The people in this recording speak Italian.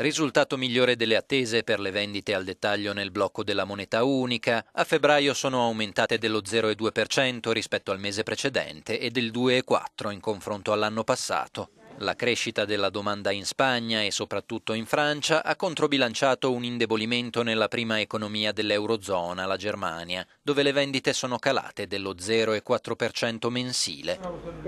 Risultato migliore delle attese per le vendite al dettaglio nel blocco della moneta unica. A febbraio sono aumentate dello 0,2% rispetto al mese precedente e del 2,4% in confronto all'anno passato. La crescita della domanda in Spagna e soprattutto in Francia ha controbilanciato un indebolimento nella prima economia dell'Eurozona, la Germania, dove le vendite sono calate dello 0,4% mensile.